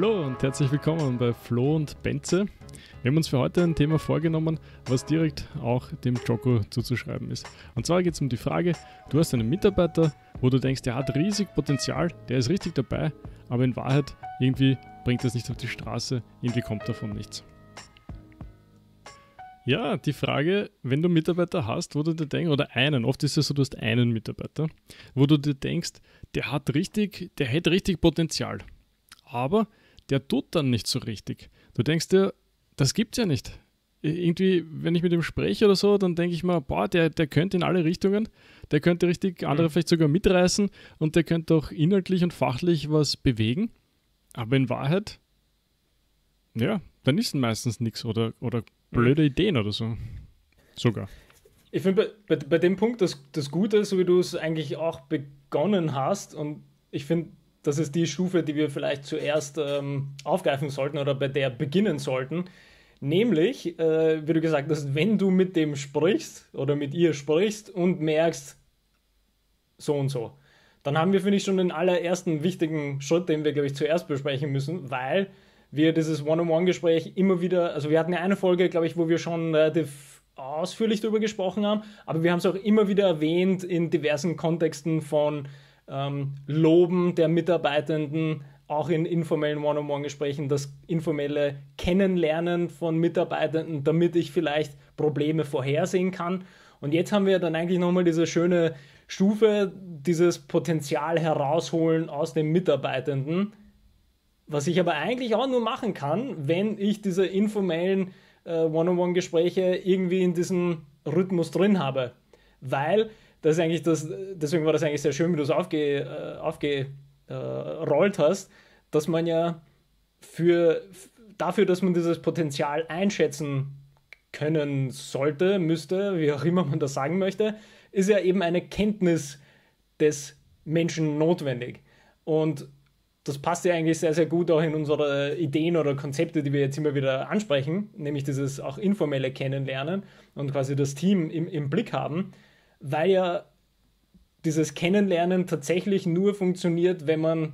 Hallo und herzlich willkommen bei Flo und Benze. Wir haben uns für heute ein Thema vorgenommen, was direkt auch dem Joko zuzuschreiben ist. Und zwar geht es um die Frage, du hast einen Mitarbeiter, wo du denkst, der hat riesig Potenzial, der ist richtig dabei, aber in Wahrheit irgendwie bringt das nicht auf die Straße, irgendwie kommt davon nichts. Ja, die Frage, wenn du Mitarbeiter hast, wo du dir denkst, oder einen, oft ist es so, du hast einen Mitarbeiter, wo du dir denkst, der hat richtig, der hätte richtig Potenzial. Aber der tut dann nicht so richtig. Du denkst dir, das gibt's ja nicht. Irgendwie, wenn ich mit ihm spreche oder so, dann denke ich mir, boah, der, der könnte in alle Richtungen, der könnte richtig andere mhm. vielleicht sogar mitreißen und der könnte auch inhaltlich und fachlich was bewegen. Aber in Wahrheit, ja, dann ist meistens nichts oder, oder mhm. blöde mhm. Ideen oder so. Sogar. Ich finde bei, bei, bei, dem Punkt dass das Gute, ist, so wie du es eigentlich auch begonnen hast, und ich finde, das ist die Stufe, die wir vielleicht zuerst ähm, aufgreifen sollten oder bei der beginnen sollten. Nämlich, äh, wie du gesagt hast, wenn du mit dem sprichst oder mit ihr sprichst und merkst, so und so, dann haben wir, finde ich, schon den allerersten wichtigen Schritt, den wir, glaube ich, zuerst besprechen müssen, weil wir dieses One-on-One-Gespräch immer wieder, also wir hatten ja eine Folge, glaube ich, wo wir schon relativ ausführlich darüber gesprochen haben, aber wir haben es auch immer wieder erwähnt in diversen Kontexten von ähm, Loben der Mitarbeitenden, auch in informellen One-on-One-Gesprächen, das informelle Kennenlernen von Mitarbeitenden, damit ich vielleicht Probleme vorhersehen kann. Und jetzt haben wir dann eigentlich nochmal diese schöne Stufe, dieses Potenzial herausholen aus den Mitarbeitenden, was ich aber eigentlich auch nur machen kann, wenn ich diese informellen äh, One-on-One-Gespräche irgendwie in diesem Rhythmus drin habe. Weil das ist eigentlich das, deswegen war das eigentlich sehr schön, wie du es aufge, äh, aufgerollt äh, hast, dass man ja für, dafür, dass man dieses Potenzial einschätzen können sollte, müsste, wie auch immer man das sagen möchte, ist ja eben eine Kenntnis des Menschen notwendig. Und das passt ja eigentlich sehr, sehr gut auch in unsere Ideen oder Konzepte, die wir jetzt immer wieder ansprechen, nämlich dieses auch informelle Kennenlernen und quasi das Team im, im Blick haben weil ja dieses Kennenlernen tatsächlich nur funktioniert, wenn man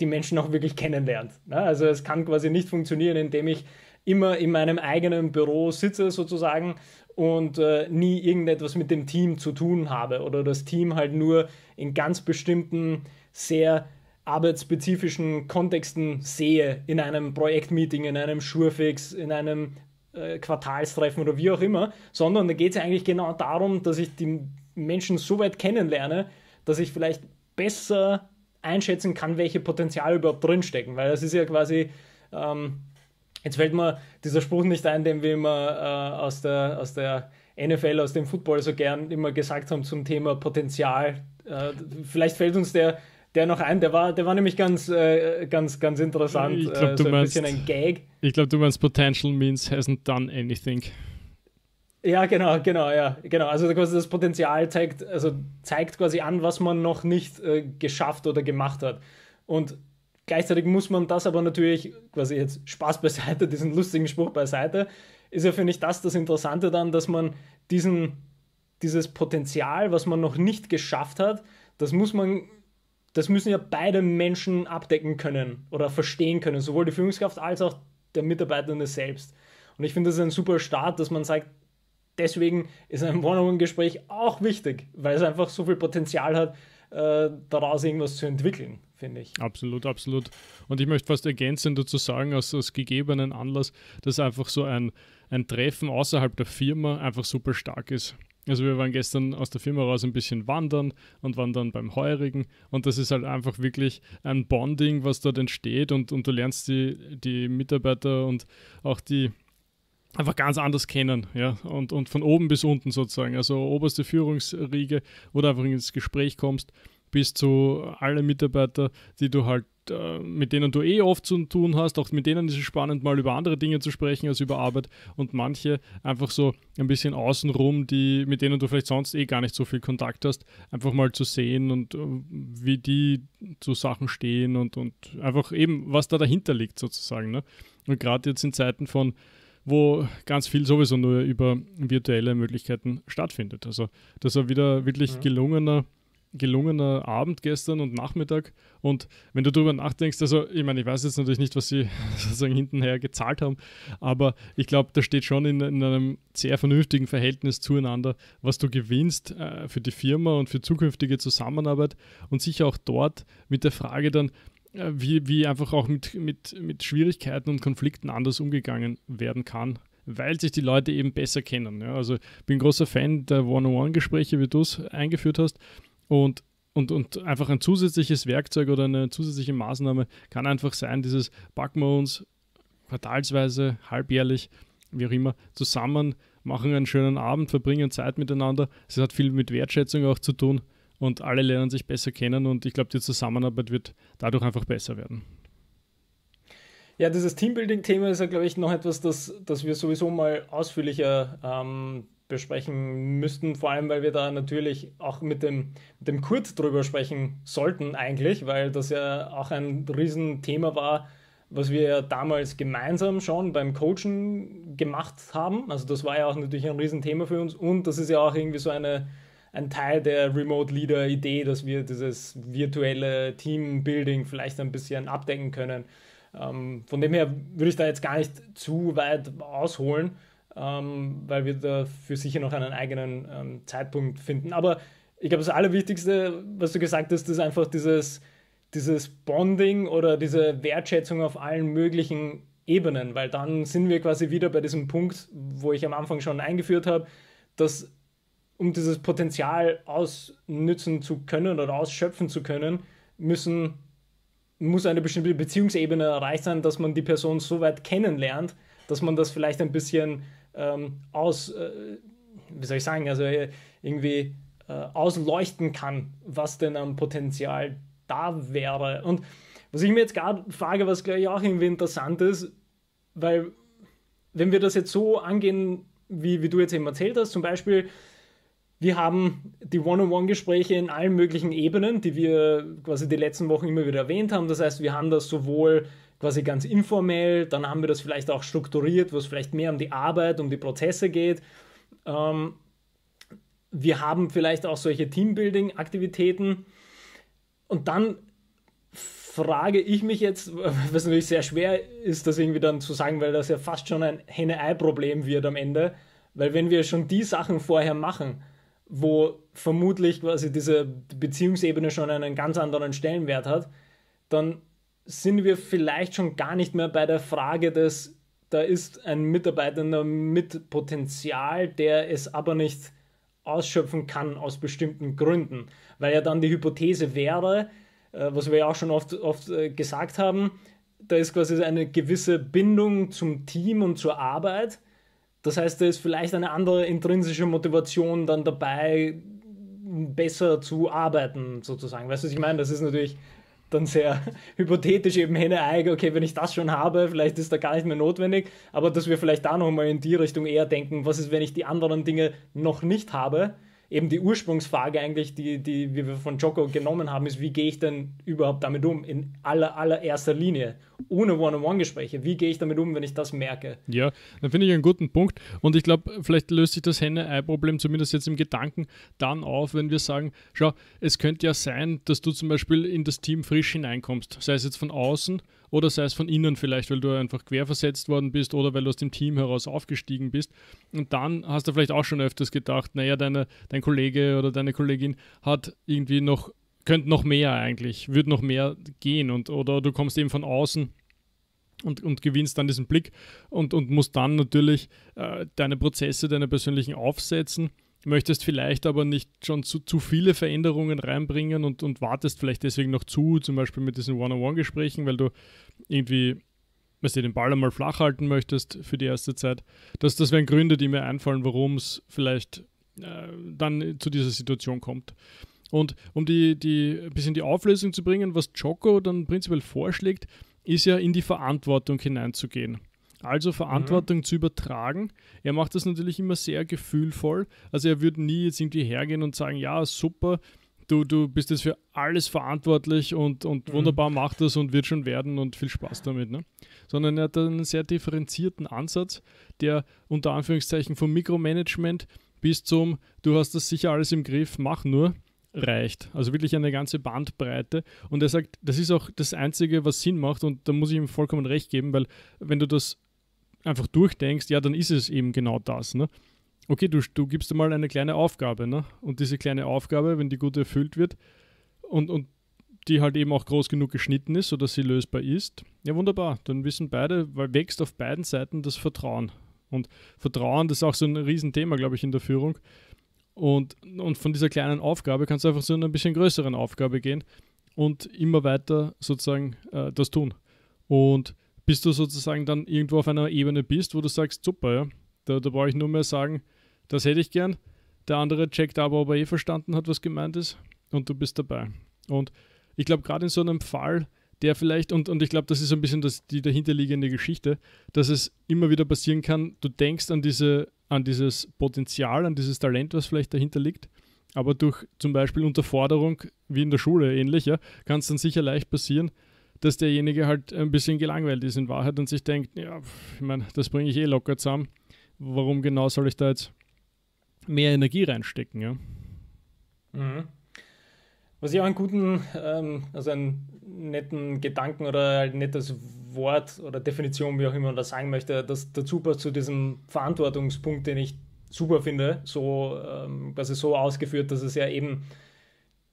die Menschen auch wirklich kennenlernt. Ne? Also es kann quasi nicht funktionieren, indem ich immer in meinem eigenen Büro sitze sozusagen und äh, nie irgendetwas mit dem Team zu tun habe oder das Team halt nur in ganz bestimmten, sehr arbeitsspezifischen Kontexten sehe, in einem Projektmeeting, in einem Schurfix, in einem äh, Quartalstreffen oder wie auch immer, sondern da geht es eigentlich genau darum, dass ich die Menschen so weit kennenlerne, dass ich vielleicht besser einschätzen kann, welche Potenziale überhaupt drinstecken. Weil das ist ja quasi, ähm, jetzt fällt mir dieser Spruch nicht ein, den wir immer äh, aus, der, aus der NFL, aus dem Football so gern immer gesagt haben zum Thema Potenzial. Äh, vielleicht fällt uns der der noch ein, der war, der war nämlich ganz, äh, ganz, ganz interessant. Ich glaube, äh, so du meinst, ein bisschen ein Gag. Ich glaube, du meinst Potential means hasn't done anything. Ja, genau, genau, ja, genau. Also quasi das Potenzial zeigt, also zeigt quasi an, was man noch nicht äh, geschafft oder gemacht hat. Und gleichzeitig muss man das aber natürlich, quasi jetzt Spaß beiseite, diesen lustigen Spruch beiseite, ist ja, finde ich, das das Interessante dann, dass man diesen, dieses Potenzial, was man noch nicht geschafft hat, das muss man das müssen ja beide Menschen abdecken können oder verstehen können, sowohl die Führungskraft als auch der Mitarbeitende selbst. Und ich finde das ist ein super Start, dass man sagt, deswegen ist ein One-on-One-Gespräch auch wichtig, weil es einfach so viel Potenzial hat, äh, daraus irgendwas zu entwickeln, finde ich. Absolut, absolut. Und ich möchte fast ergänzend dazu sagen, aus, aus gegebenen Anlass, dass einfach so ein, ein Treffen außerhalb der Firma einfach super stark ist. Also wir waren gestern aus der Firma raus ein bisschen wandern und waren dann beim Heurigen und das ist halt einfach wirklich ein Bonding, was dort entsteht und, und du lernst die, die Mitarbeiter und auch die einfach ganz anders kennen, ja, und, und von oben bis unten sozusagen, also oberste Führungsriege, wo du einfach ins Gespräch kommst bis zu alle Mitarbeiter, die du halt äh, mit denen du eh oft zu tun hast, auch mit denen ist es spannend, mal über andere Dinge zu sprechen als über Arbeit und manche einfach so ein bisschen außenrum, die, mit denen du vielleicht sonst eh gar nicht so viel Kontakt hast, einfach mal zu sehen und äh, wie die zu Sachen stehen und, und einfach eben, was da dahinter liegt sozusagen. Ne? Und gerade jetzt in Zeiten von, wo ganz viel sowieso nur über virtuelle Möglichkeiten stattfindet. Also das war wieder wirklich mhm. gelungener gelungener Abend gestern und Nachmittag. Und wenn du darüber nachdenkst, also ich meine, ich weiß jetzt natürlich nicht, was sie sozusagen hintenher gezahlt haben, aber ich glaube, das steht schon in, in, einem sehr vernünftigen Verhältnis zueinander, was du gewinnst äh, für die Firma und für zukünftige Zusammenarbeit und sicher auch dort mit der Frage dann, äh, wie, wie einfach auch mit, mit, mit Schwierigkeiten und Konflikten anders umgegangen werden kann weil sich die Leute eben besser kennen. Ja. Also ich bin großer Fan der One-on-One-Gespräche, wie du es eingeführt hast, und, und, und einfach ein zusätzliches Werkzeug oder eine zusätzliche Maßnahme kann einfach sein, dieses packen wir uns quartalsweise, halbjährlich, wie auch immer, zusammen, machen einen schönen Abend, verbringen Zeit miteinander. Es hat viel mit Wertschätzung auch zu tun und alle lernen sich besser kennen und ich glaube, die Zusammenarbeit wird dadurch einfach besser werden. Ja, dieses Teambuilding-Thema ist ja, glaube ich, noch etwas, das, das wir sowieso mal ausführlicher ähm, besprechen müssten, vor allem weil wir da natürlich auch mit dem, mit dem Kurt drüber sprechen sollten eigentlich, weil das ja auch ein Riesenthema war, was wir ja damals gemeinsam schon beim Coachen gemacht haben. Also das war ja auch natürlich ein Riesenthema für uns und das ist ja auch irgendwie so eine, ein Teil der Remote Leader Idee, dass wir dieses virtuelle Teambuilding vielleicht ein bisschen abdecken können. Ähm, von dem her würde ich da jetzt gar nicht zu weit ausholen ähm, weil wir dafür sicher noch einen eigenen ähm, Zeitpunkt finden. Aber ich glaube, das Allerwichtigste, was du gesagt hast, ist einfach dieses, dieses Bonding oder diese Wertschätzung auf allen möglichen Ebenen, weil dann sind wir quasi wieder bei diesem Punkt, wo ich am Anfang schon eingeführt habe, dass um dieses Potenzial ausnützen zu können oder ausschöpfen zu können, müssen, muss eine bestimmte Beziehungsebene erreicht sein, dass man die Person so weit kennenlernt, dass man das vielleicht ein bisschen ähm, aus, äh, wie soll ich sagen, also äh, irgendwie äh, ausleuchten kann, was denn am Potenzial da wäre. Und was ich mir jetzt gerade frage, was glaube ich auch irgendwie interessant ist, weil wenn wir das jetzt so angehen, wie, wie du jetzt eben erzählt hast, zum Beispiel, wir haben die One-on-One-Gespräche in allen möglichen Ebenen, die wir quasi die letzten Wochen immer wieder erwähnt haben. Das heißt, wir haben das sowohl quasi ganz informell, dann haben wir das vielleicht auch strukturiert, wo es vielleicht mehr um die Arbeit, um die Prozesse geht. Ähm, wir haben vielleicht auch solche Teambuilding-Aktivitäten. Und dann frage ich mich jetzt, was natürlich sehr schwer ist, das irgendwie dann zu sagen, weil das ja fast schon ein Henne-Ei-Problem wird am Ende. Weil wenn wir schon die Sachen vorher machen, wo vermutlich quasi diese Beziehungsebene schon einen ganz anderen Stellenwert hat, dann sind wir vielleicht schon gar nicht mehr bei der Frage dass da ist ein Mitarbeiter mit Potenzial, der es aber nicht ausschöpfen kann aus bestimmten Gründen. Weil ja dann die Hypothese wäre, äh, was wir ja auch schon oft, oft äh, gesagt haben, da ist quasi eine gewisse Bindung zum Team und zur Arbeit. Das heißt, da ist vielleicht eine andere intrinsische Motivation dann dabei, besser zu arbeiten, sozusagen. Weißt du, was ich meine? Das ist natürlich dann sehr hypothetisch eben henne eige okay, wenn ich das schon habe, vielleicht ist da gar nicht mehr notwendig, aber dass wir vielleicht da nochmal in die Richtung eher denken, was ist, wenn ich die anderen Dinge noch nicht habe, eben die Ursprungsfrage eigentlich, die, die wir von Joko genommen haben, ist, wie gehe ich denn überhaupt damit um? In aller, allererster Linie, ohne One-on-One-Gespräche. Wie gehe ich damit um, wenn ich das merke? Ja, dann finde ich einen guten Punkt. Und ich glaube, vielleicht löst sich das Henne-Ei-Problem zumindest jetzt im Gedanken dann auf, wenn wir sagen, schau, es könnte ja sein, dass du zum Beispiel in das Team frisch hineinkommst, sei es jetzt von außen oder sei es von innen vielleicht, weil du einfach quer versetzt worden bist oder weil du aus dem Team heraus aufgestiegen bist. Und dann hast du vielleicht auch schon öfters gedacht, naja, deine, dein Kollege oder deine Kollegin hat irgendwie noch, könnte noch mehr eigentlich, wird noch mehr gehen und oder du kommst eben von außen und, und gewinnst dann diesen Blick und, und musst dann natürlich äh, deine Prozesse, deine persönlichen aufsetzen möchtest vielleicht aber nicht schon zu, zu viele Veränderungen reinbringen und, und wartest vielleicht deswegen noch zu, zum Beispiel mit diesen One-on-One-Gesprächen, weil du irgendwie dass du den Ball einmal flach halten möchtest für die erste Zeit. Das, das wären Gründe, die mir einfallen, warum es vielleicht äh, dann zu dieser Situation kommt. Und um die, die ein bisschen die Auflösung zu bringen, was Choco dann prinzipiell vorschlägt, ist ja in die Verantwortung hineinzugehen. Also Verantwortung mhm. zu übertragen. Er macht das natürlich immer sehr gefühlvoll. Also er würde nie jetzt irgendwie hergehen und sagen, ja, super, du, du bist jetzt für alles verantwortlich und, und mhm. wunderbar macht das und wird schon werden und viel Spaß damit. Ne? Sondern er hat einen sehr differenzierten Ansatz, der unter Anführungszeichen vom Mikromanagement bis zum, du hast das sicher alles im Griff, mach nur reicht. Also wirklich eine ganze Bandbreite. Und er sagt, das ist auch das Einzige, was Sinn macht. Und da muss ich ihm vollkommen recht geben, weil wenn du das einfach durchdenkst, ja, dann ist es eben genau das. Ne? Okay, du, du gibst mal eine kleine Aufgabe, ne? Und diese kleine Aufgabe, wenn die gut erfüllt wird und, und die halt eben auch groß genug geschnitten ist, sodass sie lösbar ist, ja wunderbar, dann wissen beide, weil wächst auf beiden Seiten das Vertrauen. Und Vertrauen, das ist auch so ein Riesenthema, glaube ich, in der Führung. Und, und von dieser kleinen Aufgabe kannst du einfach zu so einer bisschen größeren Aufgabe gehen und immer weiter sozusagen äh, das tun. Und bis du sozusagen dann irgendwo auf einer Ebene bist, wo du sagst, super, ja, da, da brauche ich nur mehr sagen, das hätte ich gern. Der andere checkt aber, ob er eh verstanden hat, was gemeint ist, und du bist dabei. Und ich glaube, gerade in so einem Fall, der vielleicht, und, und ich glaube, das ist ein bisschen das, die dahinterliegende Geschichte, dass es immer wieder passieren kann, du denkst an, diese, an dieses Potenzial, an dieses Talent, was vielleicht dahinter liegt, aber durch zum Beispiel Unterforderung, wie in der Schule ähnlich, ja, kann es dann sicher leicht passieren, dass derjenige halt ein bisschen gelangweilt ist in Wahrheit und sich denkt, ja, ich meine, das bringe ich eh locker zusammen. Warum genau soll ich da jetzt mehr Energie reinstecken, ja? Mhm. Was ich auch einen guten, ähm, also einen netten Gedanken oder ein nettes Wort oder Definition, wie auch immer man das sagen möchte, das dazu passt zu diesem Verantwortungspunkt, den ich super finde, so ähm, quasi so ausgeführt, dass es ja eben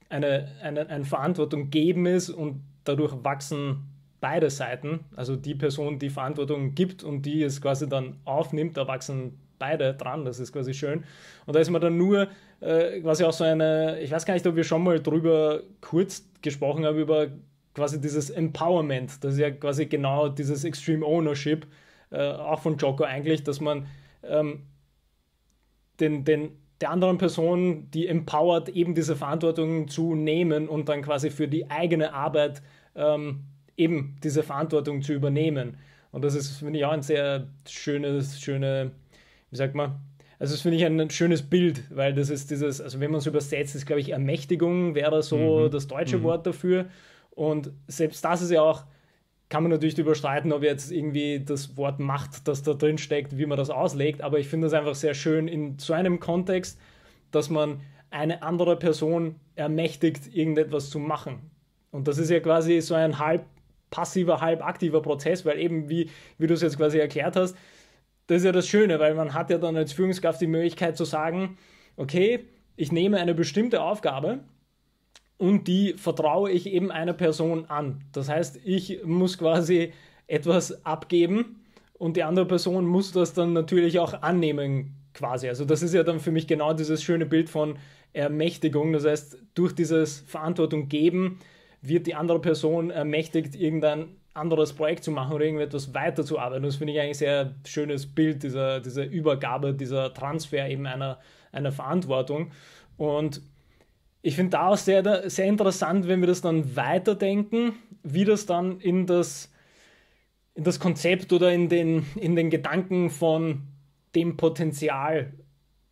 eine, eine, eine Verantwortung geben ist und dadurch wachsen beide Seiten. Also die Person, die Verantwortung gibt und die es quasi dann aufnimmt, da wachsen beide dran. Das ist quasi schön. Und da ist man dann nur äh, quasi auch so eine, ich weiß gar nicht, ob wir schon mal drüber kurz gesprochen haben, über quasi dieses Empowerment. Das ist ja quasi genau dieses Extreme Ownership, äh, auch von Joko eigentlich, dass man ähm, den, den, der anderen Person, die empowert, eben diese Verantwortung zu nehmen und dann quasi für die eigene Arbeit ähm, eben diese Verantwortung zu übernehmen. Und das ist, finde ich, auch ein sehr schönes, schöne, wie sagt man, also das finde ich ein schönes Bild, weil das ist dieses, also wenn man es übersetzt, ist, glaube ich, Ermächtigung wäre so mhm. das deutsche mhm. Wort dafür. Und selbst das ist ja auch, kann man natürlich darüber streiten, ob jetzt irgendwie das Wort Macht, das da drin steckt, wie man das auslegt. Aber ich finde das einfach sehr schön in so einem Kontext, dass man eine andere Person ermächtigt, irgendetwas zu machen. Und das ist ja quasi so ein halb passiver, halb aktiver Prozess, weil eben, wie, wie du es jetzt quasi erklärt hast, das ist ja das Schöne, weil man hat ja dann als Führungskraft die Möglichkeit zu sagen, okay, ich nehme eine bestimmte Aufgabe und die vertraue ich eben einer Person an. Das heißt, ich muss quasi etwas abgeben und die andere Person muss das dann natürlich auch annehmen quasi. Also das ist ja dann für mich genau dieses schöne Bild von Ermächtigung. Das heißt, durch dieses Verantwortung geben, wird die andere Person ermächtigt, irgendein anderes Projekt zu machen oder irgendetwas weiterzuarbeiten. Das finde ich eigentlich ein sehr schönes Bild, dieser, dieser Übergabe, dieser Transfer eben einer, einer Verantwortung. Und ich finde da auch sehr, sehr interessant, wenn wir das dann weiterdenken, wie das dann in das, in das Konzept oder in den, in den Gedanken von dem Potenzial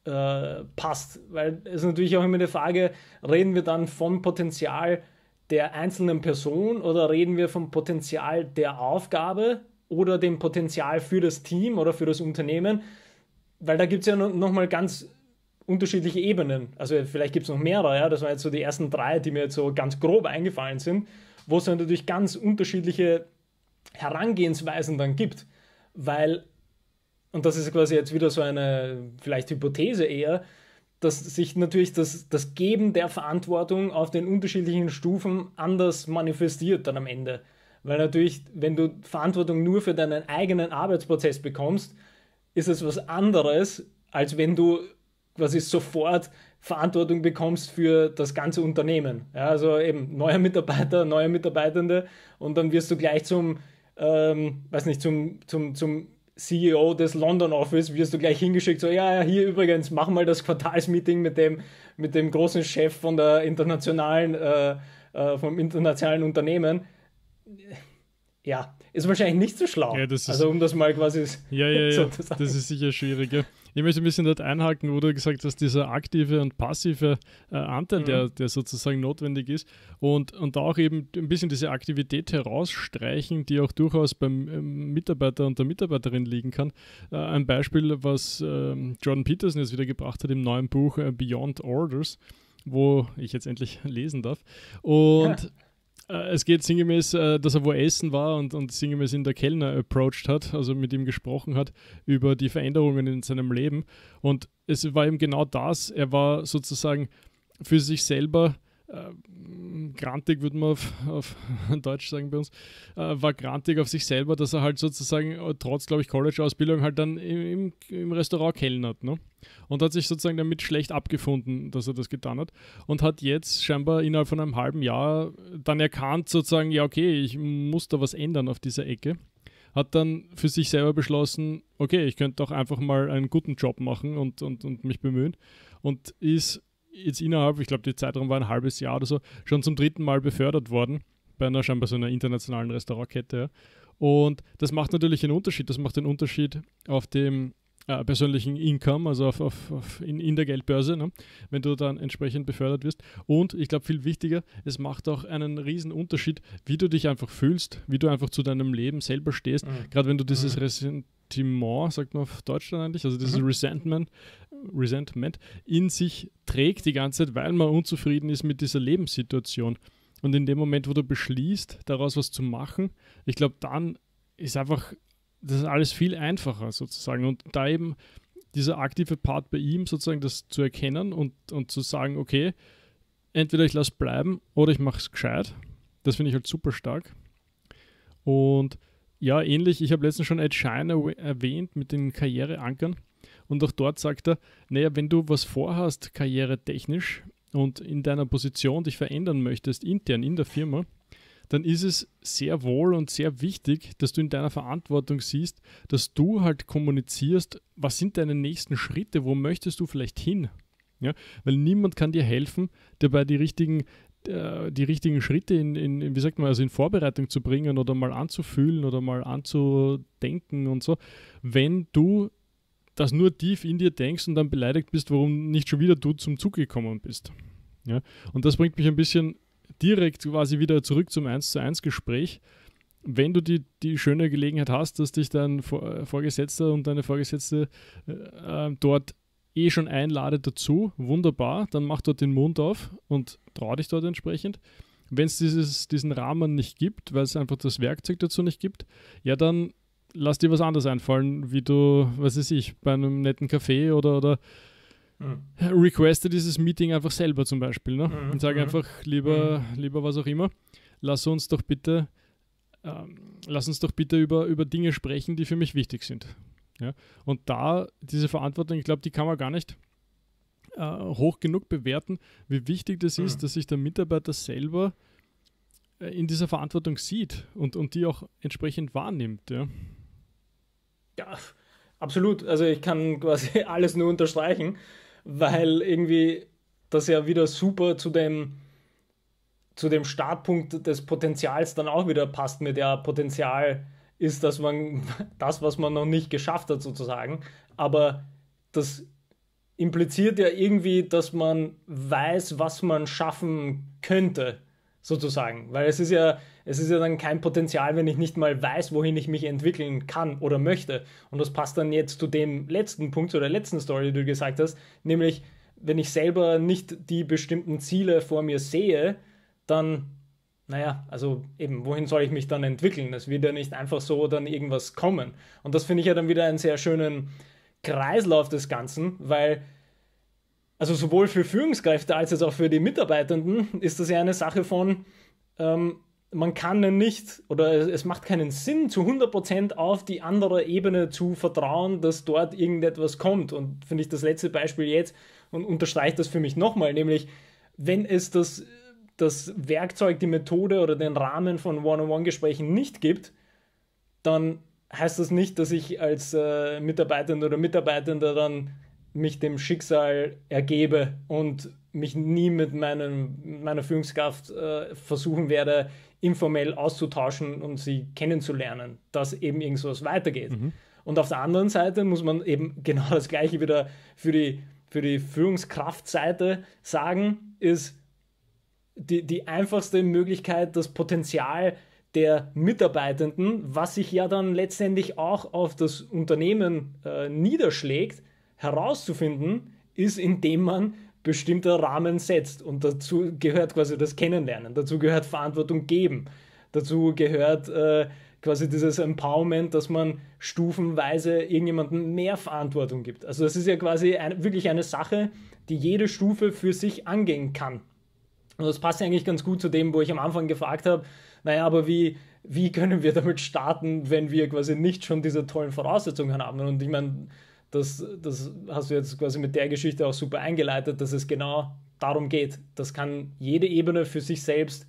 äh, passt. Weil es ist natürlich auch immer eine Frage, reden wir dann von Potenzial, der einzelnen Person oder reden wir vom Potenzial der Aufgabe oder dem Potenzial für das Team oder für das Unternehmen? Weil da gibt es ja nochmal ganz unterschiedliche Ebenen. Also vielleicht gibt es noch mehrere, ja? das waren jetzt so die ersten drei, die mir jetzt so ganz grob eingefallen sind, wo es natürlich ganz unterschiedliche Herangehensweisen dann gibt. Weil, und das ist quasi jetzt wieder so eine vielleicht Hypothese eher, dass sich natürlich das, das Geben der Verantwortung auf den unterschiedlichen Stufen anders manifestiert dann am Ende. Weil natürlich, wenn du Verantwortung nur für deinen eigenen Arbeitsprozess bekommst, ist es was anderes, als wenn du quasi sofort Verantwortung bekommst für das ganze Unternehmen. Ja, also eben neuer Mitarbeiter, neue Mitarbeitende und dann wirst du gleich zum, ähm, weiß nicht, zum, zum, zum CEO des London Office wirst du gleich hingeschickt, so, ja, ja, hier übrigens, mach mal das Quartalsmeeting mit dem, mit dem großen Chef von der internationalen, äh, äh, vom internationalen Unternehmen. Ja, ist wahrscheinlich nicht so schlau. Ja, also um das mal quasi ja, ja, so zu sagen. Das ist sicher schwieriger. Ich möchte ein bisschen dort einhaken, wo du gesagt hast, dieser aktive und passive äh, Anteil, mhm. der, der sozusagen notwendig ist. Und, und auch eben ein bisschen diese Aktivität herausstreichen, die auch durchaus beim ähm, Mitarbeiter und der Mitarbeiterin liegen kann. Äh, ein Beispiel, was äh, Jordan Peterson jetzt wieder gebracht hat im neuen Buch äh, Beyond Orders wo ich jetzt endlich lesen darf. Und äh, es geht sinngemäß, äh, dass er wo essen war und, und sinngemäß ihn der Kellner approached hat, also mit ihm gesprochen hat über die Veränderungen in seinem Leben. Und es war ihm genau das. Er war sozusagen für sich selber ähm, grantig, würde man auf, auf, Deutsch sagen bei uns, äh, war grantig auf sich selber, dass er halt sozusagen äh, trotz, glaube ich, College-Ausbildung halt dann im, im Restaurant kellnert. Ne? Und hat sich sozusagen damit schlecht abgefunden, dass er das getan hat. Und hat jetzt scheinbar innerhalb von einem halben Jahr dann erkannt, sozusagen, ja, okay, ich muss da was ändern auf dieser Ecke. Hat dann für sich selber beschlossen, okay, ich könnte doch einfach mal einen guten Job machen und, und, und mich bemühen. Und ist jetzt innerhalb, ich glaube, die Zeitraum war ein halbes Jahr oder so, schon zum dritten Mal befördert worden. Bei einer scheinbar so einer internationalen Restaurantkette. Und das macht natürlich einen Unterschied. Das macht den Unterschied auf dem äh, persönlichen Income, also auf, auf, auf in, in, der Geldbörse, ne? wenn du dann entsprechend befördert wirst. Und ich glaube, viel wichtiger, es macht auch einen riesen Unterschied, wie du dich einfach fühlst, wie du einfach zu deinem Leben selber stehst. Mhm. Gerade wenn du dieses mhm. Ressentiment, sagt man auf Deutschland eigentlich, also dieses mhm. Resentment, Resentment in sich trägt die ganze Zeit, weil man unzufrieden ist mit dieser Lebenssituation. Und in dem Moment, wo du beschließt, daraus was zu machen, ich glaube, dann ist einfach das ist alles viel einfacher sozusagen. Und da eben dieser aktive Part bei ihm sozusagen, das zu erkennen und, und zu sagen, okay, entweder ich lasse bleiben oder ich mache es gescheit. Das finde ich halt super stark. Und ja, ähnlich, ich habe letztens schon Ed Schein erwähnt mit den Karriereankern. Und auch dort sagt er, naja, wenn du was vorhast, karrieretechnisch und in deiner Position dich verändern möchtest, intern in der Firma, dann ist es sehr wohl und sehr wichtig, dass du in deiner Verantwortung siehst, dass du halt kommunizierst, was sind deine nächsten Schritte, wo möchtest du vielleicht hin? Ja, weil niemand kann dir helfen, dabei die richtigen, äh, die richtigen Schritte in, in, wie sagt man, also in Vorbereitung zu bringen oder mal anzufühlen oder mal anzudenken und so, wenn du das nur tief in dir denkst und dann beleidigt bist, warum nicht schon wieder du zum Zug gekommen bist. Ja? Und das bringt mich ein bisschen direkt quasi wieder zurück zum 1 zu 1 Gespräch. Wenn du die, die schöne Gelegenheit hast, dass dich dein Vorgesetzter und deine Vorgesetzte äh, äh, dort eh schon einladet dazu, wunderbar, dann mach dort den Mund auf und trau dich dort entsprechend. Wenn es diesen Rahmen nicht gibt, weil es einfach das Werkzeug dazu nicht gibt, ja, dann lass dir was anderes einfallen, wie du, was weiß ich, bei einem netten Café oder, oder mhm. requeste dieses Meeting einfach selber zum Beispiel ne? Mhm. und sage mhm, einfach, lieber, mhm. lieber was auch immer, lass uns doch bitte, ähm, lass uns doch bitte über, über Dinge sprechen, die für mich wichtig sind. Ja? Und da diese Verantwortung, ich glaube, die kann man gar nicht äh, hoch genug bewerten, wie wichtig das mhm. ist, dass sich der Mitarbeiter selber äh, in dieser Verantwortung sieht und, und die auch entsprechend wahrnimmt. Ja? ja, absolut. Also ich kann quasi alles nur unterstreichen weil irgendwie das ja wieder super zu dem, zu dem Startpunkt des Potenzials dann auch wieder passt mit der Potenzial ist, dass man das, was man noch nicht geschafft hat, sozusagen. Aber das impliziert ja irgendwie, dass man weiß, was man schaffen könnte, sozusagen. Weil es ist ja, es ist ja dann kein Potenzial, wenn ich nicht mal weiß, wohin ich mich entwickeln kann oder möchte. Und das passt dann jetzt zu dem letzten Punkt, zu der letzten Story, die du gesagt hast, nämlich, wenn ich selber nicht die bestimmten Ziele vor mir sehe, dann naja, also eben, wohin soll ich mich dann entwickeln? Es wird ja nicht einfach so dann irgendwas kommen. Und das finde ich ja dann wieder einen sehr schönen Kreislauf des Ganzen, weil, also sowohl für Führungskräfte als auch für die Mitarbeitenden ist das ja eine Sache von, ähm, man kann nicht oder es macht keinen Sinn, zu 100% auf die andere Ebene zu vertrauen, dass dort irgendetwas kommt. Und finde ich das letzte Beispiel jetzt und unterstreicht das für mich nochmal, nämlich wenn es das, das Werkzeug, die Methode oder den Rahmen von One-on-One-Gesprächen nicht gibt, dann heißt das nicht, dass ich als äh, Mitarbeitender oder Mitarbeitender dann mich dem Schicksal ergebe und mich nie mit meinem, meiner Führungskraft äh, versuchen werde, informell auszutauschen und sie kennenzulernen, dass eben irgendwas weitergeht. Mhm. Und auf der anderen Seite muss man eben genau das Gleiche wieder für die, für die Führungskraftseite sagen, ist die, die einfachste Möglichkeit, das Potenzial der Mitarbeitenden, was sich ja dann letztendlich auch auf das Unternehmen äh, niederschlägt, herauszufinden, ist, indem man bestimmter Rahmen setzt. Und dazu gehört quasi das Kennenlernen, dazu gehört Verantwortung geben, dazu gehört äh, quasi dieses Empowerment, dass man stufenweise irgendjemandem mehr Verantwortung gibt. Also das ist ja quasi ein, wirklich eine Sache, die jede Stufe für sich angehen kann. Und das passt ja eigentlich ganz gut zu dem, wo ich am Anfang gefragt habe, naja, aber wie, wie können wir damit starten, wenn wir quasi nicht schon diese tollen Voraussetzungen haben? Und ich meine, das, das hast du jetzt quasi mit der Geschichte auch super eingeleitet, dass es genau darum geht. Das kann jede Ebene für sich selbst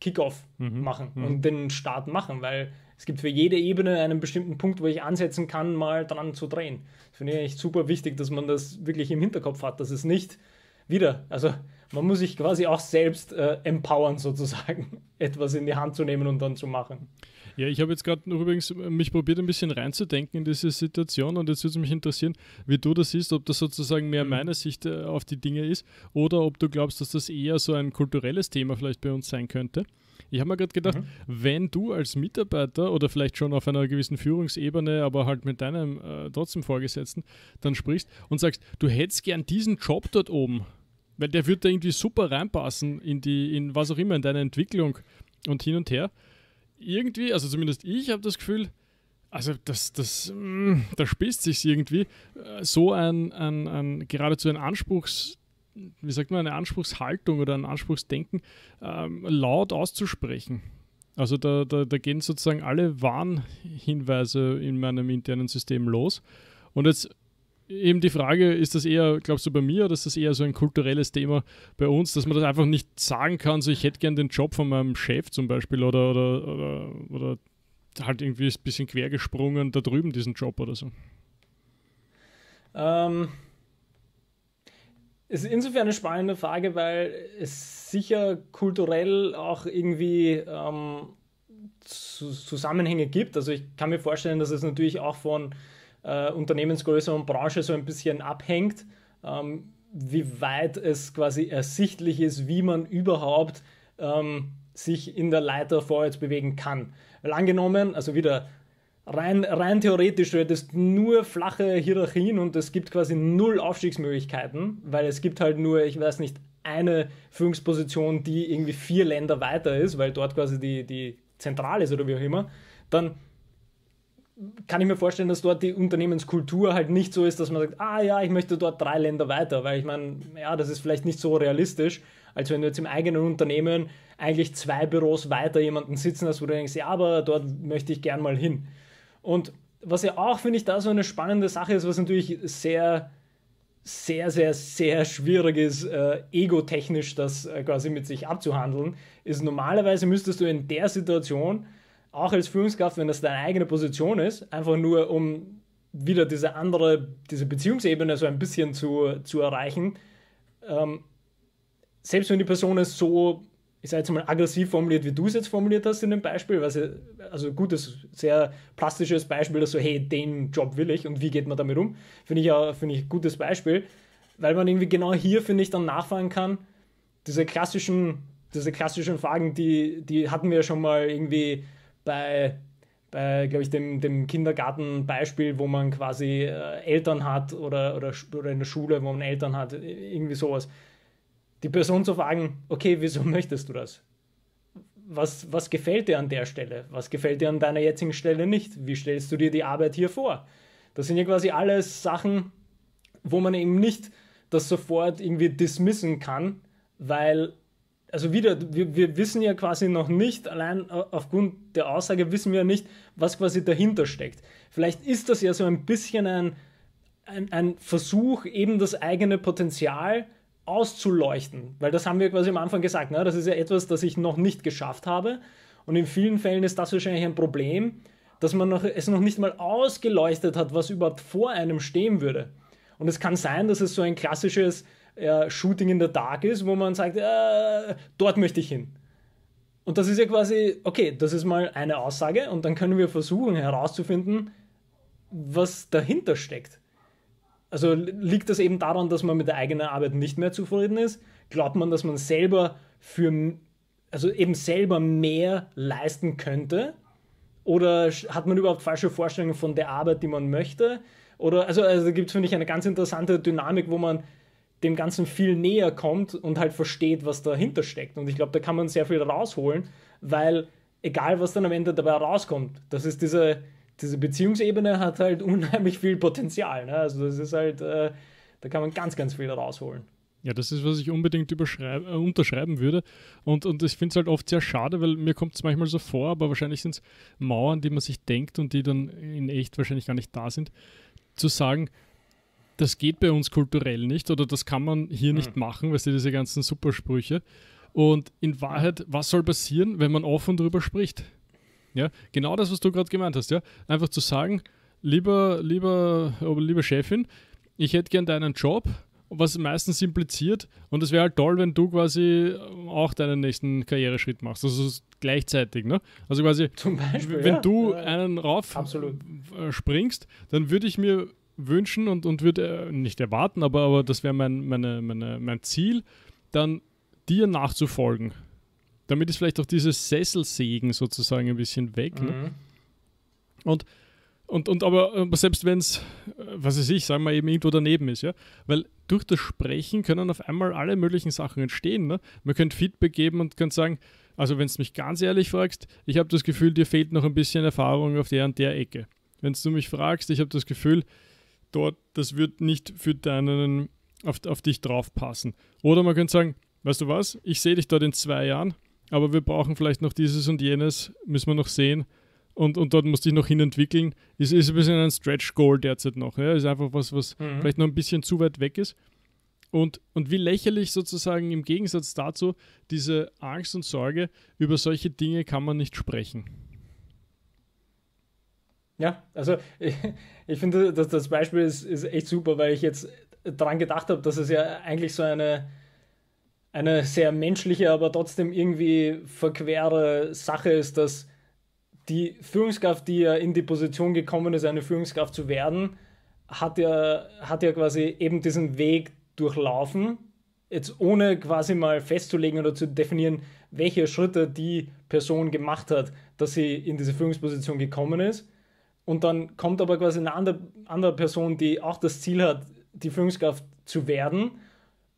Kickoff mhm. machen mhm. und den Start machen, weil es gibt für jede Ebene einen bestimmten Punkt, wo ich ansetzen kann, mal dran zu drehen. Das finde ich echt super wichtig, dass man das wirklich im Hinterkopf hat, dass es nicht wieder, also man muss sich quasi auch selbst äh, empowern, sozusagen, etwas in die Hand zu nehmen und dann zu machen. Ja, ich habe jetzt gerade noch übrigens äh, mich probiert, ein bisschen reinzudenken in diese Situation und jetzt würde es mich interessieren, wie du das siehst, ob das sozusagen mehr mhm. meine Sicht äh, auf die Dinge ist oder ob du glaubst, dass das eher so ein kulturelles Thema vielleicht bei uns sein könnte. Ich habe mir gerade gedacht, mhm. wenn du als Mitarbeiter oder vielleicht schon auf einer gewissen Führungsebene, aber halt mit deinem äh, trotzdem Vorgesetzten, dann sprichst und sagst, du hättest gern diesen Job dort oben, weil der würde irgendwie super reinpassen in die, in was auch immer, in deine Entwicklung und hin und her irgendwie, also zumindest ich habe das Gefühl, also das, das, mm, da spießt sich irgendwie äh, so ein, ein, ein, geradezu ein Anspruchs, wie sagt man, eine Anspruchshaltung oder ein Anspruchsdenken ähm, laut auszusprechen. Also da, da, da gehen sozusagen alle Warnhinweise in meinem internen System los. Und jetzt eben die Frage, ist das eher, glaubst du, bei mir oder ist das eher so ein kulturelles Thema bei uns, dass man das einfach nicht sagen kann, so ich hätte gern den Job von meinem Chef zum Beispiel oder, oder, oder, oder halt irgendwie ist ein bisschen quergesprungen da drüben diesen Job oder so? Ähm, es ist insofern eine spannende Frage, weil es sicher kulturell auch irgendwie ähm, Zusammenhänge gibt. Also ich kann mir vorstellen, dass es natürlich auch von äh, Unternehmensgröße und Branche so ein bisschen abhängt, ähm, wie weit es quasi ersichtlich ist, wie man überhaupt ähm, sich in der Leiter vorwärts bewegen kann. Weil angenommen, also wieder rein, rein theoretisch, du hättest nur flache Hierarchien und es gibt quasi null Aufstiegsmöglichkeiten, weil es gibt halt nur, ich weiß nicht, eine Führungsposition, die irgendwie vier Länder weiter ist, weil dort quasi die, die zentral ist oder wie auch immer, dann kann ich mir vorstellen, dass dort die Unternehmenskultur halt nicht so ist, dass man sagt, ah ja, ich möchte dort drei Länder weiter, weil ich meine, ja, das ist vielleicht nicht so realistisch, als wenn du jetzt im eigenen Unternehmen eigentlich zwei Büros weiter jemanden sitzen hast, wo du denkst, ja, aber dort möchte ich gern mal hin. Und was ja auch, finde ich, da so eine spannende Sache ist, was natürlich sehr, sehr, sehr, sehr schwierig ist, äh, egotechnisch das äh, quasi mit sich abzuhandeln, ist normalerweise müsstest du in der Situation auch als Führungskraft, wenn das deine eigene Position ist, einfach nur um wieder diese andere, diese Beziehungsebene so ein bisschen zu, zu erreichen. Ähm, selbst wenn die Person es so, ich sage jetzt mal, aggressiv formuliert, wie du es jetzt formuliert hast in dem Beispiel, was, also gutes, sehr plastisches Beispiel, dass so, hey, den Job will ich und wie geht man damit um, finde ich ja, finde ich, ein gutes Beispiel, weil man irgendwie genau hier, finde ich, dann nachfragen kann, diese klassischen, diese klassischen Fragen, die, die hatten wir ja schon mal irgendwie bei, bei glaube ich, dem, dem Kindergartenbeispiel, wo man quasi äh, Eltern hat oder, oder, oder in der Schule, wo man Eltern hat, irgendwie sowas. Die Person zu fragen, okay, wieso möchtest du das? Was, was gefällt dir an der Stelle? Was gefällt dir an deiner jetzigen Stelle nicht? Wie stellst du dir die Arbeit hier vor? Das sind ja quasi alles Sachen, wo man eben nicht das sofort irgendwie dismissen kann, weil also wieder, wir, wir wissen ja quasi noch nicht, allein aufgrund der Aussage wissen wir ja nicht, was quasi dahinter steckt. Vielleicht ist das ja so ein bisschen ein, ein, ein Versuch, eben das eigene Potenzial auszuleuchten, weil das haben wir quasi am Anfang gesagt, ne? das ist ja etwas, das ich noch nicht geschafft habe und in vielen Fällen ist das wahrscheinlich ein Problem, dass man noch, es noch nicht mal ausgeleuchtet hat, was überhaupt vor einem stehen würde. Und es kann sein, dass es so ein klassisches äh, Shooting in the Dark ist, wo man sagt, äh, dort möchte ich hin. Und das ist ja quasi, okay, das ist mal eine Aussage und dann können wir versuchen herauszufinden, was dahinter steckt. Also liegt das eben daran, dass man mit der eigenen Arbeit nicht mehr zufrieden ist? Glaubt man, dass man selber für, also eben selber mehr leisten könnte? Oder hat man überhaupt falsche Vorstellungen von der Arbeit, die man möchte? Oder, also, also da gibt es, finde ich, eine ganz interessante Dynamik, wo man dem Ganzen viel näher kommt und halt versteht, was dahinter steckt. Und ich glaube, da kann man sehr viel rausholen, weil egal, was dann am Ende dabei rauskommt, das ist diese, diese Beziehungsebene hat halt unheimlich viel Potenzial. Ne? Also das ist halt, äh, da kann man ganz, ganz viel rausholen. Ja, das ist, was ich unbedingt äh, unterschreiben würde. Und, und ich finde es halt oft sehr schade, weil mir kommt es manchmal so vor, aber wahrscheinlich sind es Mauern, die man sich denkt und die dann in echt wahrscheinlich gar nicht da sind, zu sagen, das geht bei uns kulturell nicht oder das kann man hier hm. nicht machen, weißt du, diese ganzen Supersprüche. Und in Wahrheit, was soll passieren, wenn man offen darüber spricht? Ja, genau das, was du gerade gemeint hast, ja. Einfach zu sagen, lieber, lieber, liebe Chefin, ich hätte gern deinen Job, was meistens impliziert, und es wäre halt toll, wenn du quasi auch deinen nächsten Karriereschritt machst. Also gleichzeitig, ne? Also quasi, Beispiel, wenn ja. du einen rauf Absolut. Äh, springst, dann würde ich mir wünschen und, und würde äh, nicht erwarten, aber, aber das wäre mein, meine, meine, mein Ziel, dann dir nachzufolgen. Damit ist vielleicht auch dieses Sesselsägen sozusagen ein bisschen weg. Ne? Mhm. Ne? Und, und, und aber, aber selbst wenn es, äh, was weiß ich, sagen wir eben irgendwo daneben ist, ja, weil durch das Sprechen können auf einmal alle möglichen Sachen entstehen. Ne? Man könnte Feedback geben und könnte sagen, also wenn du mich ganz ehrlich fragst, ich habe das Gefühl, dir fehlt noch ein bisschen Erfahrung auf der und der Ecke. Wenn du mich fragst, ich habe das Gefühl, dort, das wird nicht für deinen, auf, auf dich passen. Oder man könnte sagen, weißt du was, ich sehe dich dort in zwei Jahren, aber wir brauchen vielleicht noch dieses und jenes, müssen wir noch sehen. Und, und dort musst du dich noch hinentwickeln. Ist, ist ein bisschen ein Stretch-Goal derzeit noch. Ja? Ist einfach was, was mhm. vielleicht noch ein bisschen zu weit weg ist. Und, und wie lächerlich sozusagen im Gegensatz dazu diese Angst und Sorge, über solche Dinge kann man nicht sprechen. Ja, also ich, ich finde, dass das Beispiel ist, ist echt super, weil ich jetzt daran gedacht habe, dass es ja eigentlich so eine, eine sehr menschliche, aber trotzdem irgendwie verquere Sache ist, dass die Führungskraft, die ja in die Position gekommen ist, eine Führungskraft zu werden, hat ja, hat ja quasi eben diesen Weg durchlaufen, jetzt ohne quasi mal festzulegen oder zu definieren, welche Schritte die Person gemacht hat, dass sie in diese Führungsposition gekommen ist. Und dann kommt aber quasi eine andere, andere Person, die auch das Ziel hat, die Führungskraft zu werden.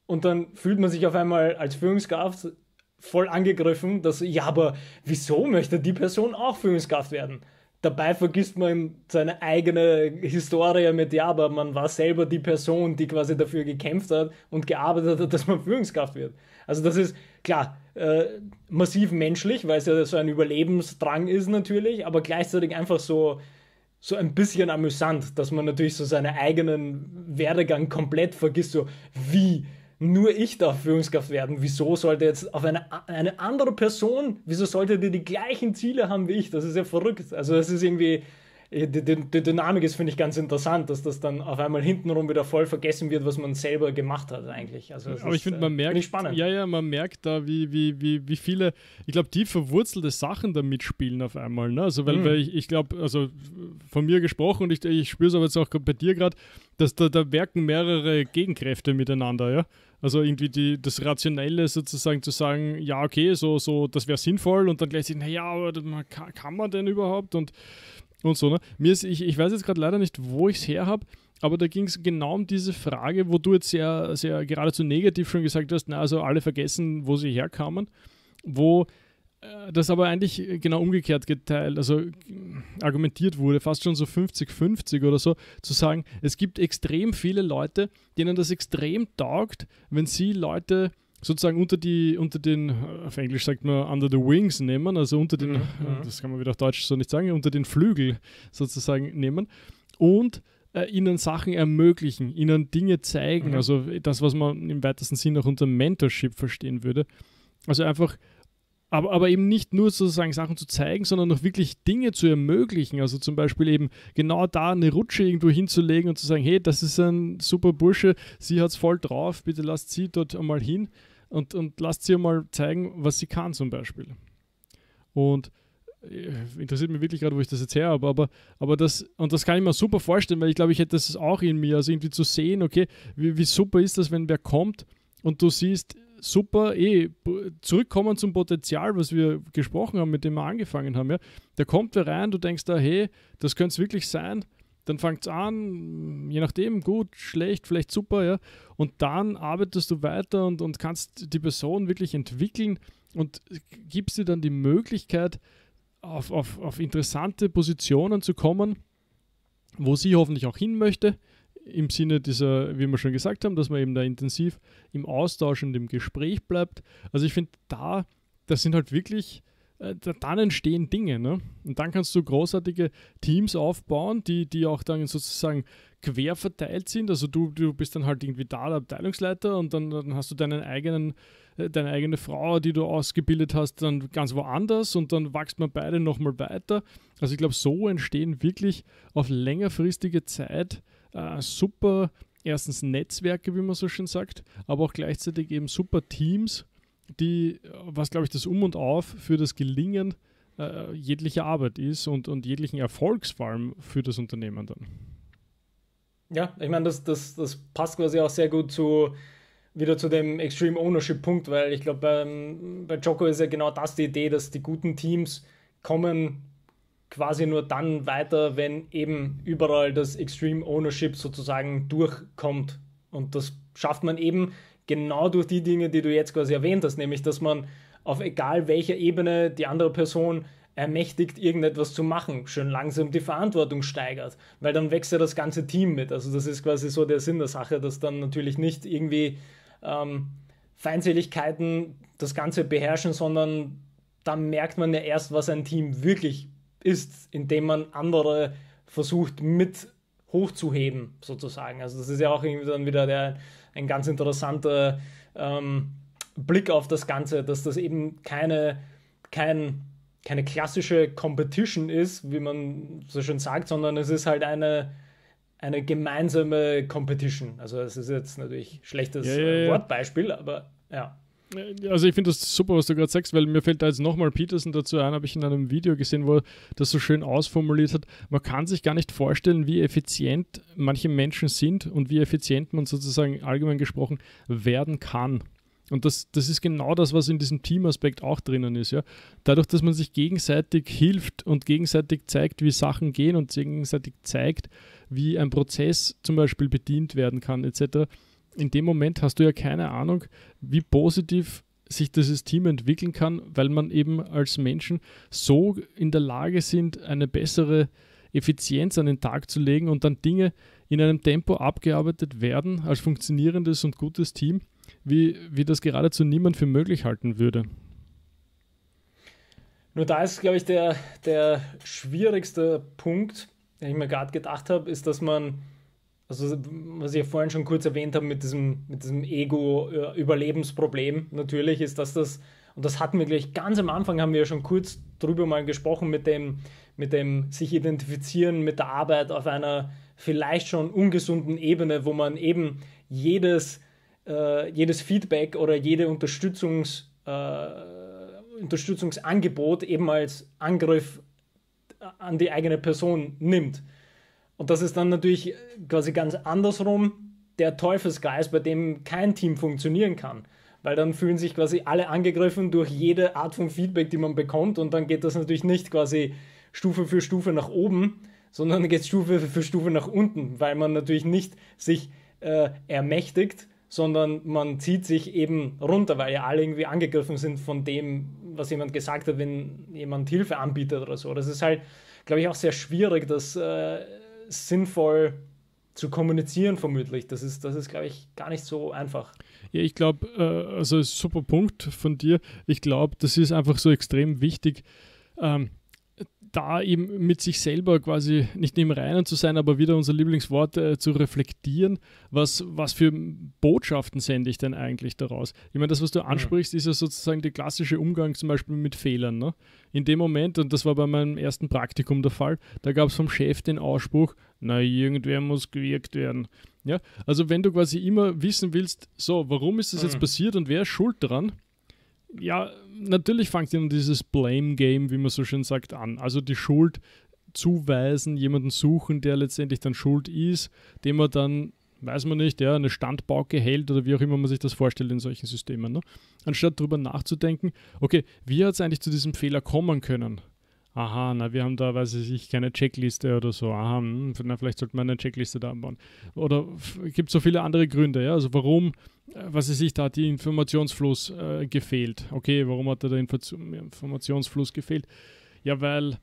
Und dann fühlt man sich auf einmal als Führungskraft voll angegriffen, dass, ja, aber wieso möchte die Person auch Führungskraft werden? Dabei vergisst man seine eigene Historie mit, ja, aber man war selber die Person, die quasi dafür gekämpft hat und gearbeitet hat, dass man Führungskraft wird. Also das ist klar äh, massiv menschlich, weil es ja so ein Überlebensdrang ist natürlich, aber gleichzeitig einfach so so ein bisschen amüsant, dass man natürlich so seinen eigenen Werdegang komplett vergisst, so wie nur ich darf Führungskraft werden. Wieso sollte jetzt auf eine, eine andere Person, wieso sollte die die gleichen Ziele haben wie ich? Das ist ja verrückt. Also das ist irgendwie, äh, die, die, die Dynamik ist, finde ich, ganz interessant, dass das dann auf einmal hintenrum wieder voll vergessen wird, was man selber gemacht hat eigentlich. Also Aber ich finde, äh, man merkt, find spannend. ja, ja, man merkt da, wie, wie, wie, wie viele, ich glaube, die verwurzelte Sachen da mitspielen auf einmal. Ne? Also, weil, mhm. weil ich, ich glaube, also von mir gesprochen und ich, ich spüre es aber jetzt auch bei dir gerade, dass da, da werken mehrere Gegenkräfte miteinander, ja. Also irgendwie die, das Rationelle sozusagen zu sagen, ja, okay, so, so, das wäre sinnvoll und dann gleich sich, naja, aber kann, kann man denn überhaupt? Und und so. Ne? Mir ist, ich, ich weiß jetzt gerade leider nicht, wo ich es her habe, aber da ging es genau um diese Frage, wo du jetzt sehr, sehr geradezu negativ schon gesagt hast, na, also alle vergessen, wo sie herkamen, wo äh, das aber eigentlich genau umgekehrt geteilt, also äh, argumentiert wurde, fast schon so 50-50 oder so, zu sagen, es gibt extrem viele Leute, denen das extrem taugt, wenn sie Leute sozusagen unter die, unter den, auf Englisch sagt man under the wings nehmen, also unter den, mhm. Äh, mhm. das kann man wieder auf Deutsch so nicht sagen, unter den Flügel sozusagen nehmen und äh, ihnen Sachen ermöglichen, ihnen Dinge zeigen, mhm. also das, was man im weitesten Sinn auch unter Mentorship verstehen würde. Also einfach aber, aber, eben nicht nur sozusagen Sachen zu zeigen, sondern auch wirklich Dinge zu ermöglichen. Also zum Beispiel eben genau da eine Rutsche irgendwo hinzulegen und zu sagen, hey, das ist ein super Bursche, sie hat es voll drauf, bitte lasst sie dort einmal hin und, und lasst sie mal zeigen, was sie kann zum Beispiel. Und äh, interessiert mich wirklich gerade, wo ich das jetzt her habe, aber, aber das, und das kann ich mir super vorstellen, weil ich glaube, ich hätte das auch in mir, also irgendwie zu sehen, okay, wie, wie super ist das, wenn wer kommt und du siehst, super, eh, zurückkommen zum Potenzial, was wir gesprochen haben, mit dem wir angefangen haben, ja, da kommt wer rein, du denkst da, hey, das könnte es wirklich sein, dann fängt es an, je nachdem, gut, schlecht, vielleicht super, ja. Und dann arbeitest du weiter und, und kannst die Person wirklich entwickeln und gibst dir dann die Möglichkeit, auf, auf, auf interessante Positionen zu kommen, wo sie hoffentlich auch hin möchte. Im Sinne dieser, wie wir schon gesagt haben, dass man eben da intensiv im Austausch und im Gespräch bleibt. Also ich finde, da, das sind halt wirklich äh, dann entstehen Dinge. Ne? Und dann kannst du großartige Teams aufbauen, die, die auch dann sozusagen quer verteilt sind. Also du, du bist dann halt irgendwie da der Abteilungsleiter und dann, dann hast du deinen eigenen, äh, deine eigene Frau, die du ausgebildet hast, dann ganz woanders und dann wächst man beide nochmal weiter. Also ich glaube, so entstehen wirklich auf längerfristige Zeit äh, super, erstens Netzwerke, wie man so schön sagt, aber auch gleichzeitig eben super Teams, die, was glaube ich das Um und Auf für das Gelingen äh, jeglicher Arbeit ist und, und jeglichen Erfolgs vor allem für das Unternehmen dann. Ja, ich meine, das, das, das passt quasi auch sehr gut zu, wieder zu dem Extreme Ownership-Punkt, weil ich glaube, bei, bei Joko ist ja genau das die Idee, dass die guten Teams kommen quasi nur dann weiter, wenn eben überall das Extreme Ownership sozusagen durchkommt. Und das schafft man eben genau durch die Dinge, die du jetzt quasi erwähnt hast, nämlich dass man auf egal welcher Ebene die andere Person ermächtigt, irgendetwas zu machen, schön langsam die Verantwortung steigert, weil dann wächst ja das ganze Team mit. Also das ist quasi so der Sinn der Sache, dass dann natürlich nicht irgendwie ähm, Feindseligkeiten das Ganze beherrschen, sondern dann merkt man ja erst, was ein Team wirklich ist, indem man andere versucht mit hochzuheben, sozusagen. Also das ist ja auch irgendwie dann wieder der, ein ganz interessanter ähm, Blick auf das Ganze, dass das eben keine, kein, keine klassische Competition ist, wie man so schön sagt, sondern es ist halt eine, eine gemeinsame Competition. Also es ist jetzt natürlich ein schlechtes ja, ja, ja. Wortbeispiel, aber ja. Äh, also ich finde das super, was du gerade sagst, weil mir fällt da jetzt nochmal Peterson dazu ein, habe ich in einem Video gesehen, wo er das so schön ausformuliert hat. Man kann sich gar nicht vorstellen, wie effizient manche Menschen sind und wie effizient man sozusagen allgemein gesprochen werden kann. Und das, das ist genau das, was in diesem Teamaspekt auch drinnen ist. Ja? Dadurch, dass man sich gegenseitig hilft und gegenseitig zeigt, wie Sachen gehen und gegenseitig zeigt, wie ein Prozess zum Beispiel bedient werden kann, etc., in dem Moment hast du ja keine Ahnung, wie positiv sich dieses Team entwickeln kann, weil man eben als Menschen so in der Lage sind, eine bessere Effizienz an den Tag zu legen und dann Dinge in einem Tempo abgearbeitet werden als funktionierendes und gutes Team, wie, wie das geradezu niemand für möglich halten würde. Nur da ist, glaube ich, der, der schwierigste Punkt, den ich mir gerade gedacht habe, ist, dass man also was ich ja vorhin schon kurz erwähnt habe mit diesem, mit diesem Ego-Überlebensproblem, äh, natürlich ist das das, und das hatten wir gleich ganz am Anfang, haben wir ja schon kurz drüber mal gesprochen, mit dem, mit dem sich identifizieren mit der Arbeit auf einer vielleicht schon ungesunden Ebene, wo man eben jedes, äh, jedes Feedback oder jede Unterstützungs, äh, Unterstützungsangebot eben als Angriff äh, an die eigene Person nimmt. Und das ist dann natürlich äh, quasi ganz andersrum der Teufelskreis, bei dem kein Team funktionieren kann. Weil dann fühlen sich quasi alle angegriffen durch jede Art von Feedback, die man bekommt. Und dann geht das natürlich nicht quasi Stufe für Stufe nach oben, sondern geht Stufe für Stufe nach unten, weil man natürlich nicht sich äh, ermächtigt, sondern man zieht sich eben runter, weil ja alle irgendwie angegriffen sind von dem, was jemand gesagt hat, wenn jemand Hilfe anbietet oder so. Das ist halt, glaube ich, auch sehr schwierig, dass. Äh, sinnvoll zu kommunizieren, vermutlich. Das ist, das ist glaube ich, gar nicht so einfach. Ja, ich glaube, äh, also super Punkt von dir. Ich glaube, das ist einfach so extrem wichtig. Ähm, da eben mit sich selber quasi nicht im Reinen zu sein, aber wieder unser Lieblingswort äh, zu reflektieren, was, was für Botschaften sende ich denn eigentlich daraus? Ich meine, das, was du ansprichst, ist ja sozusagen der klassische Umgang zum Beispiel mit Fehlern. Ne? In dem Moment, und das war bei meinem ersten Praktikum der Fall, da gab es vom Chef den Ausspruch, na, irgendwer muss gewirkt werden. Ja, also wenn du quasi immer wissen willst, so, warum ist das jetzt mhm. passiert und wer ist schuld dran, ja, natürlich fängt dann dieses Blame-Game, wie man so schön sagt, an. Also die Schuld zuweisen, jemanden suchen, der letztendlich dann schuld ist, dem man dann, weiß man nicht, ja, eine Standbauke hält oder wie auch immer man sich das vorstellt in solchen Systemen. Ne? Anstatt darüber nachzudenken, okay, wie hat es eigentlich zu diesem Fehler kommen können? aha, na, wir haben da, weiß ich nicht, keine Checkliste oder so, aha, mh, hm, na, vielleicht sollte man eine Checkliste da anbauen. Oder es gibt so viele andere Gründe, ja, also warum, äh, was weiß ich, da hat die Informationsfluss äh, gefehlt. Okay, warum hat da der Info Informationsfluss gefehlt? Ja, weil,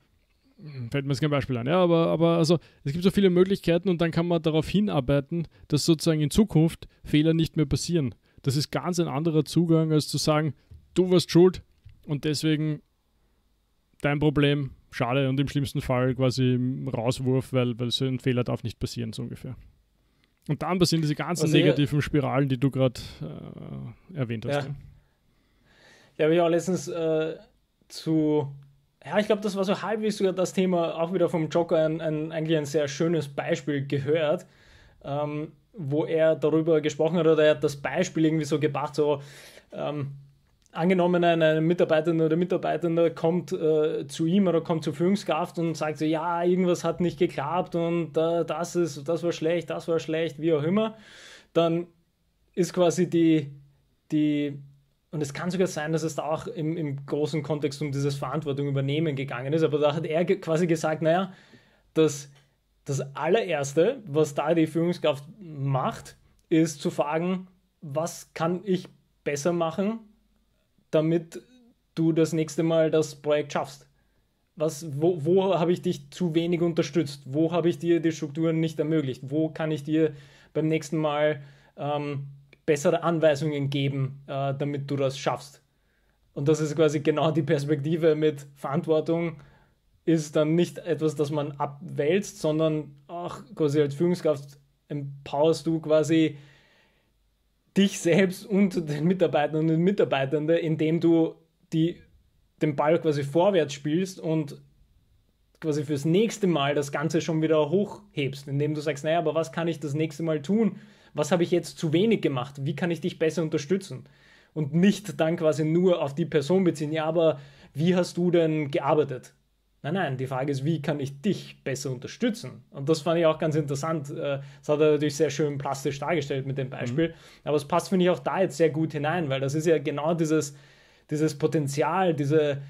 hm, fällt mir jetzt kein Beispiel an, ja, aber, aber also, es gibt so viele Möglichkeiten und dann kann man darauf hinarbeiten, dass sozusagen in Zukunft Fehler nicht mehr passieren. Das ist ganz ein anderer Zugang, als zu sagen, du warst schuld und deswegen dein Problem, schade und im schlimmsten Fall quasi Rauswurf, weil, weil so ein Fehler darf nicht passieren, so ungefähr. Und dann passieren diese ganzen also, negativen Spiralen, die du gerade äh, erwähnt hast. Ja. ja habe ja auch letztens äh, zu, ja, ich glaube, das war so halbwegs sogar das Thema, auch wieder vom Joker, ein, ein, eigentlich ein sehr schönes Beispiel gehört, ähm, wo er darüber gesprochen hat, oder er hat das Beispiel irgendwie so gebracht, so, ähm, angenommen, eine Mitarbeiterin oder Mitarbeiter kommt äh, zu ihm oder kommt zur Führungskraft und sagt so, ja, irgendwas hat nicht geklappt und äh, das ist, das war schlecht, das war schlecht, wie auch immer, dann ist quasi die, die, und es kann sogar sein, dass es da auch im, im großen Kontext um dieses Verantwortung übernehmen gegangen ist, aber da hat er quasi gesagt, naja, dass das allererste, was da die Führungskraft macht, ist zu fragen, was kann ich besser machen, damit du das nächste Mal das Projekt schaffst? Was, wo, wo habe ich dich zu wenig unterstützt? Wo habe ich dir die Strukturen nicht ermöglicht? Wo kann ich dir beim nächsten Mal ähm, bessere Anweisungen geben, äh, damit du das schaffst? Und das ist quasi genau die Perspektive mit Verantwortung ist dann nicht etwas, das man abwälzt, sondern auch quasi als Führungskraft empowerst du quasi dich selbst und den Mitarbeitern und Mitarbeitenden, indem du die, den Ball quasi vorwärts spielst und quasi fürs nächste Mal das Ganze schon wieder hochhebst, indem du sagst, naja, aber was kann ich das nächste Mal tun? Was habe ich jetzt zu wenig gemacht? Wie kann ich dich besser unterstützen? Und nicht dann quasi nur auf die Person beziehen, ja, aber wie hast du denn gearbeitet? Nein, nein, die Frage ist, wie kann ich dich besser unterstützen? Und das fand ich auch ganz interessant. Äh, das hat er natürlich sehr schön plastisch dargestellt mit dem mhm. Beispiel. Mhm. Aber es passt, finde ich, auch da jetzt sehr gut hinein, weil das ist ja genau dieses, dieses Potenzial, diese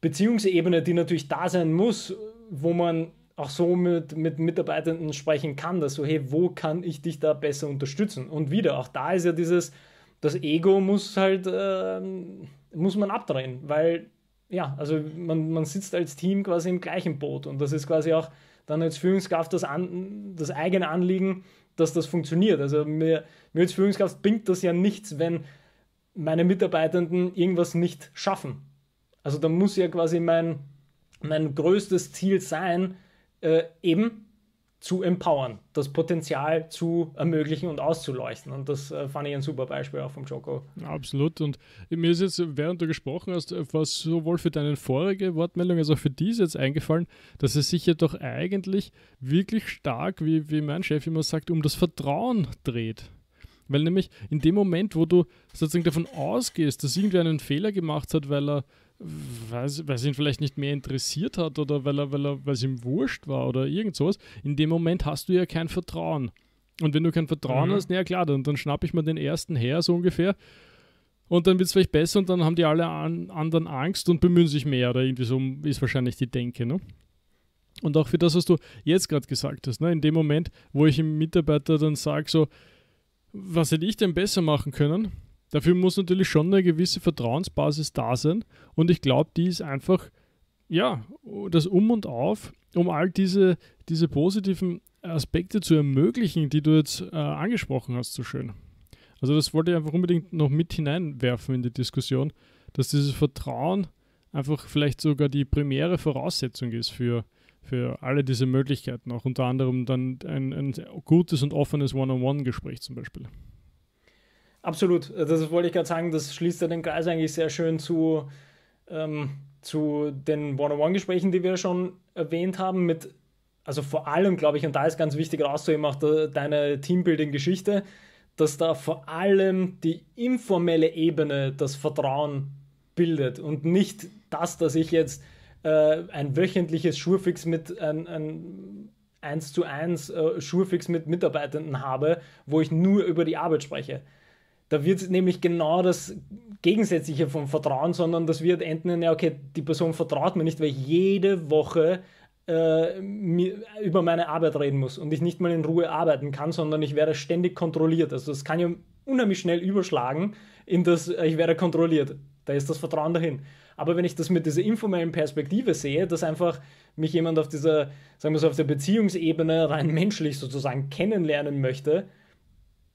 Beziehungsebene, die natürlich da sein muss, wo man auch so mit, mit Mitarbeitenden sprechen kann, dass so, hey, wo kann ich dich da besser unterstützen? Und wieder, auch da ist ja dieses, das Ego muss halt, äh, muss man abdrehen, weil ja, also man, man sitzt als Team quasi im gleichen Boot und das ist quasi auch dann als Führungskraft das, an, das eigene Anliegen, dass das funktioniert. Also mir, mir als Führungskraft bringt das ja nichts, wenn meine Mitarbeitenden irgendwas nicht schaffen. Also da muss ja quasi mein, mein größtes Ziel sein, äh, eben zu empowern, das Potenzial zu ermöglichen und auszuleuchten. Und das äh, fand ich ein super Beispiel auch vom Joko. Absolut. Und mir ist jetzt, während du gesprochen hast, äh, was sowohl für deine vorige Wortmeldung als auch für diese jetzt eingefallen, dass es sich ja doch eigentlich wirklich stark, wie, wie mein Chef immer sagt, um das Vertrauen dreht. Weil nämlich in dem Moment, wo du sozusagen davon ausgehst, dass irgendwer einen Fehler gemacht hat, weil er weiß, weil es ihn vielleicht nicht mehr interessiert hat oder weil er, weil er, weil es ihm wurscht war oder irgend sowas. In dem Moment hast du ja kein Vertrauen. Und wenn du kein Vertrauen mhm. hast, naja klar, dann, dann schnappe ich mir den ersten her, so ungefähr. Und dann wird es vielleicht besser und dann haben die alle an, anderen Angst und bemühen sich mehr oder irgendwie so ist wahrscheinlich die Denke, ne? Und auch für das, was du jetzt gerade gesagt hast, ne? in dem Moment, wo ich dem Mitarbeiter dann sage, so, was hätte ich denn besser machen können? Dafür muss natürlich schon eine gewisse Vertrauensbasis da sein und ich glaube, die ist einfach, ja, das Um und Auf, um all diese, diese positiven Aspekte zu ermöglichen, die du jetzt äh, angesprochen hast, so schön. Also das wollte ich einfach unbedingt noch mit hineinwerfen in die Diskussion, dass dieses Vertrauen einfach vielleicht sogar die primäre Voraussetzung ist für, für alle diese Möglichkeiten, auch unter anderem dann ein, ein gutes und offenes One-on-One-Gespräch zum Beispiel. Absolut, das wollte ich gerade sagen, das schließt ja den Kreis eigentlich sehr schön zu, ähm, zu den One-on-One-Gesprächen, die wir schon erwähnt haben, mit, also vor allem, glaube ich, und da ist ganz wichtig rauszuheben, auch de, deine Teambuilding-Geschichte, dass da vor allem die informelle Ebene das Vertrauen bildet und nicht das, dass ich jetzt äh, ein wöchentliches Schurfix mit ein, ein 1 zu 1 äh, Schurfix mit Mitarbeitenden habe, wo ich nur über die Arbeit spreche da wird nämlich genau das Gegensätzliche vom Vertrauen, sondern das wird enden, in, ja, okay, die Person vertraut mir nicht, weil ich jede Woche äh, über meine Arbeit reden muss und ich nicht mal in Ruhe arbeiten kann, sondern ich werde ständig kontrolliert. Also das kann ja unheimlich schnell überschlagen in das, äh, ich werde kontrolliert. Da ist das Vertrauen dahin. Aber wenn ich das mit dieser informellen Perspektive sehe, dass einfach mich jemand auf dieser, sagen wir so, auf der Beziehungsebene rein menschlich sozusagen kennenlernen möchte,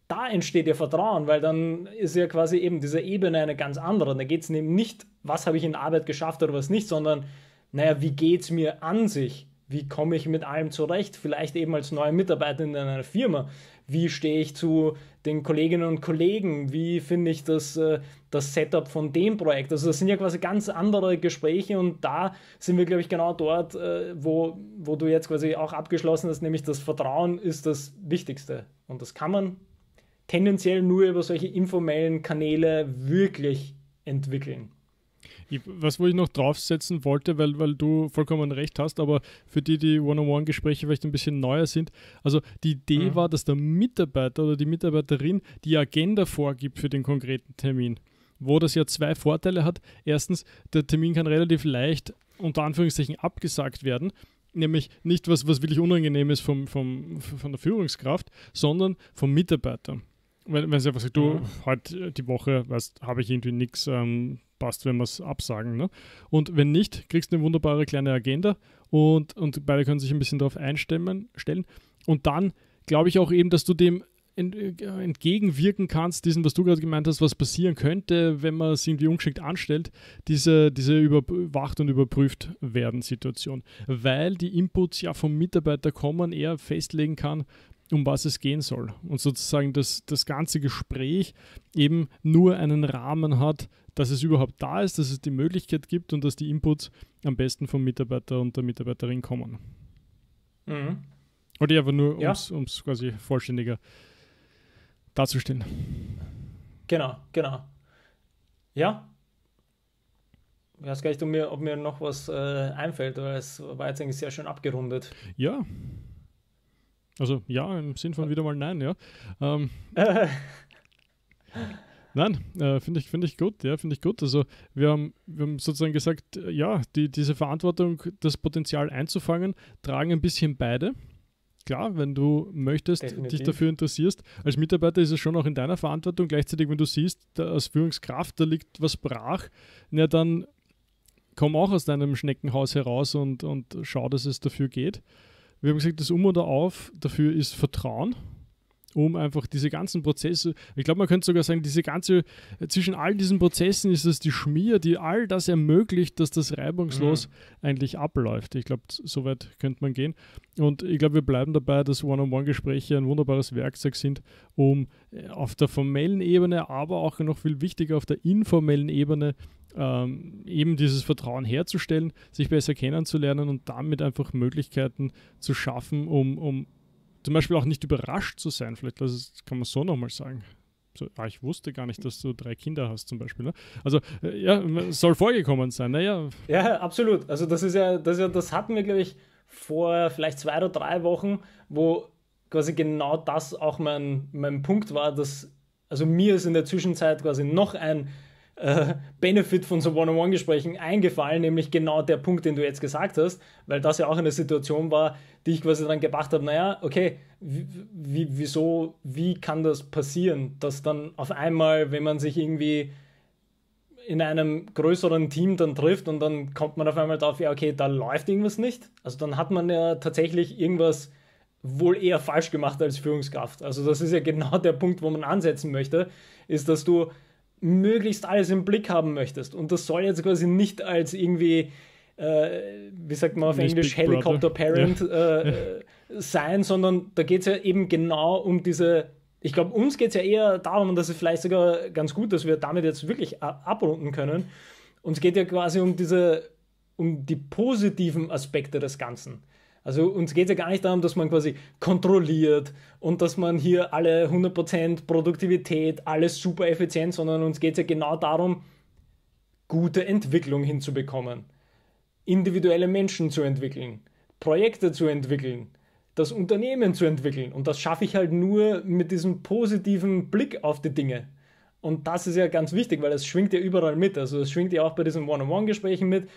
da entsteht ihr Vertrauen, weil dann ist ja quasi eben diese Ebene eine ganz andere. da geht es eben nicht, was habe ich in der Arbeit geschafft oder was nicht, sondern, naja, wie geht es mir an sich? Wie komme ich mit allem zurecht? Vielleicht eben als neue Mitarbeiterin in einer Firma. Wie stehe ich zu den Kolleginnen und Kollegen? Wie finde ich das, äh, das Setup von dem Projekt? Also das sind ja quasi ganz andere Gespräche und da sind wir, glaube ich, genau dort, äh, wo, wo du jetzt quasi auch abgeschlossen hast, nämlich das Vertrauen ist das Wichtigste. Und das kann man tendenziell nur über solche informellen Kanäle wirklich entwickeln. Ich, was wo ich noch draufsetzen wollte, weil, weil du vollkommen recht hast, aber für die, die One-on-One-Gespräche vielleicht ein bisschen neuer sind, also die Idee mhm. war, dass der Mitarbeiter oder die Mitarbeiterin die Agenda vorgibt für den konkreten Termin, wo das ja zwei Vorteile hat. Erstens, der Termin kann relativ leicht unter Anführungszeichen abgesagt werden, nämlich nicht was, was wirklich unangenehm ist vom, vom, von der Führungskraft, sondern vom Mitarbeiter. Wenn, wenn sie einfach sagt, du, ja. heute äh, die Woche, weißt, habe ich irgendwie nichts, ähm, passt, wenn wir es absagen. Ne? Und wenn nicht, kriegst du eine wunderbare kleine Agenda und, und beide können sich ein bisschen darauf einstimmen. Stellen. Und dann glaube ich auch eben, dass du dem äh, entgegenwirken kannst, diesen, was du gerade gemeint hast, was passieren könnte, wenn man es irgendwie ungeschickt anstellt, diese, diese überwacht und überprüft werden Situation. Weil die Inputs ja vom Mitarbeiter kommen, er festlegen kann, um was es gehen soll. Und sozusagen, dass das ganze Gespräch eben nur einen Rahmen hat, dass es überhaupt da ist, dass es die Möglichkeit gibt und dass die Inputs am besten vom Mitarbeiter und der Mitarbeiterin kommen. Mhm. Oder einfach nur, ja. um es quasi vollständiger darzustellen. Genau, genau. Ja. Ich weiß gar nicht, ob mir, ob mir noch was äh, einfällt, weil es war jetzt eigentlich sehr schön abgerundet. Ja, also ja, im Sinn von wieder mal nein, ja. Ähm, äh. nein, äh, finde ich, find ich gut, ja, finde ich gut. Also wir haben, wir haben sozusagen gesagt, ja, die, diese Verantwortung, das Potenzial einzufangen, tragen ein bisschen beide. Klar, wenn du möchtest, Definitiv. dich dafür interessierst. Als Mitarbeiter ist es schon auch in deiner Verantwortung. Gleichzeitig, wenn du siehst, da als Führungskraft, da liegt was brach, na dann komm auch aus deinem Schneckenhaus heraus und, und schau, dass es dafür geht wir haben gesagt, das Um oder Auf dafür ist Vertrauen, um einfach diese ganzen Prozesse, ich glaube, man könnte sogar sagen, diese ganze, äh, zwischen all diesen Prozessen ist es die Schmier, die all das ermöglicht, dass das reibungslos mhm. eigentlich abläuft. Ich glaube, so weit könnte man gehen. Und ich glaube, wir bleiben dabei, dass One-on-One-Gespräche ein wunderbares Werkzeug sind, um äh, auf der formellen Ebene, aber auch noch viel wichtiger auf der informellen Ebene ähm, eben dieses Vertrauen herzustellen, sich besser kennenzulernen und damit einfach Möglichkeiten zu schaffen, um, um zum Beispiel auch nicht überrascht zu sein. Vielleicht ist, also kann man so nochmal sagen. So, ah, ich wusste gar nicht, dass du drei Kinder hast, zum Beispiel. Ne? Also, äh, ja, soll vorgekommen sein, naja. Ja, absolut. Also, das ist ja, das, ist ja, das hatten wir, glaube ich, vor vielleicht zwei oder drei Wochen, wo quasi genau das auch mein, mein Punkt war, dass, also mir ist in der Zwischenzeit quasi noch ein äh, Benefit von so One-on-One-Gesprächen eingefallen, nämlich genau der Punkt, den du jetzt gesagt hast, weil das ja auch eine Situation war, die ich quasi dann gebracht habe, naja, okay, wieso, wie kann das passieren, dass dann auf einmal, wenn man sich irgendwie in einem größeren Team dann trifft und dann kommt man auf einmal darauf, ja, okay, da läuft irgendwas nicht. Also dann hat man ja tatsächlich irgendwas wohl eher falsch gemacht als Führungskraft. Also das ist ja genau der Punkt, wo man ansetzen möchte, ist, dass du möglichst alles im Blick haben möchtest. Und das soll jetzt quasi nicht als irgendwie, äh, wie sagt man auf nicht Englisch, Big Helicopter Parent ja. Äh, ja. sein, sondern da geht es ja eben genau um diese. Ich glaube, uns geht es ja eher darum, und das ist vielleicht sogar ganz gut, dass wir damit jetzt wirklich abrunden können. Uns geht ja quasi um diese, um die positiven Aspekte des Ganzen. Also uns geht es ja gar nicht darum, dass man quasi kontrolliert und dass man hier alle 100% Produktivität, alles super effizient, sondern uns geht es ja genau darum, gute Entwicklung hinzubekommen, individuelle Menschen zu entwickeln, Projekte zu entwickeln, das Unternehmen zu entwickeln. Und das schaffe ich halt nur mit diesem positiven Blick auf die Dinge. Und das ist ja ganz wichtig, weil es schwingt ja überall mit. Also es schwingt ja auch bei diesen One-on-One-Gesprächen mit.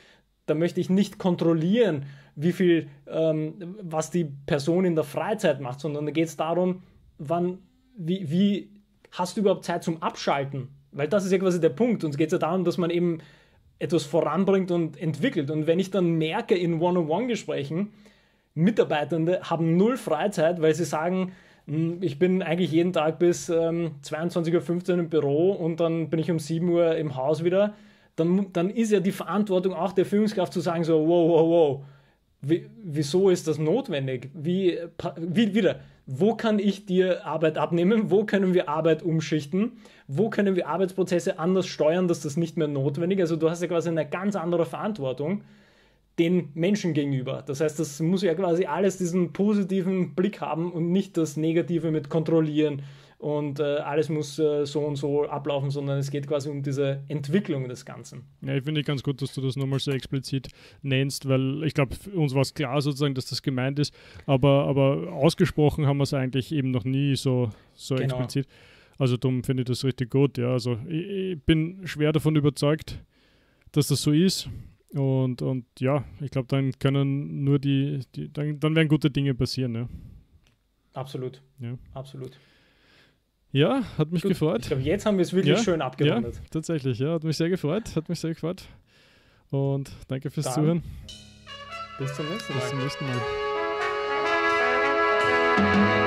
Da möchte ich nicht kontrollieren, wie viel, ähm, was die Person in der Freizeit macht, sondern da geht es darum, wann, wie, wie hast du überhaupt Zeit zum Abschalten? Weil das ist ja quasi der Punkt. Uns geht es ja darum, dass man eben etwas voranbringt und entwickelt. Und wenn ich dann merke in One-on-One-Gesprächen, Mitarbeitende haben null Freizeit, weil sie sagen, hm, ich bin eigentlich jeden Tag bis ähm, 22.15 Uhr im Büro und dann bin ich um 7 Uhr im Haus wieder, dann, dann ist ja die Verantwortung auch der Führungskraft zu sagen, so, wow, wow, wow, wieso ist das notwendig? Wie, wie, wieder, wo kann ich dir Arbeit abnehmen? Wo können wir Arbeit umschichten? Wo können wir Arbeitsprozesse anders steuern, dass das nicht mehr notwendig ist? Also du hast ja quasi eine ganz andere Verantwortung den Menschen gegenüber. Das heißt, das muss ja quasi alles diesen positiven Blick haben und nicht das Negative mit kontrollieren, und äh, alles muss äh, so und so ablaufen, sondern es geht quasi um diese Entwicklung des Ganzen. Ja, ich finde ganz gut, dass du das nochmal so explizit nennst, weil ich glaube, uns war es klar sozusagen, dass das gemeint ist, aber, aber ausgesprochen haben wir es eigentlich eben noch nie so, so genau. explizit. Also darum finde ich das richtig gut, ja. Also ich, ich bin schwer davon überzeugt, dass das so ist. Und, und ja, ich glaube, dann können nur die, die dann, dann werden gute Dinge passieren. Ne? Absolut. Ja. Absolut. Ja, hat mich Gut, gefreut. Ich glaube, jetzt haben wir es wirklich ja, schön abgerundet. Ja, tatsächlich, ja. Hat mich sehr gefreut. Hat mich sehr gefreut. Und danke fürs Dann. Zuhören. Bis zum nächsten Mal. Bis zum nächsten Mal.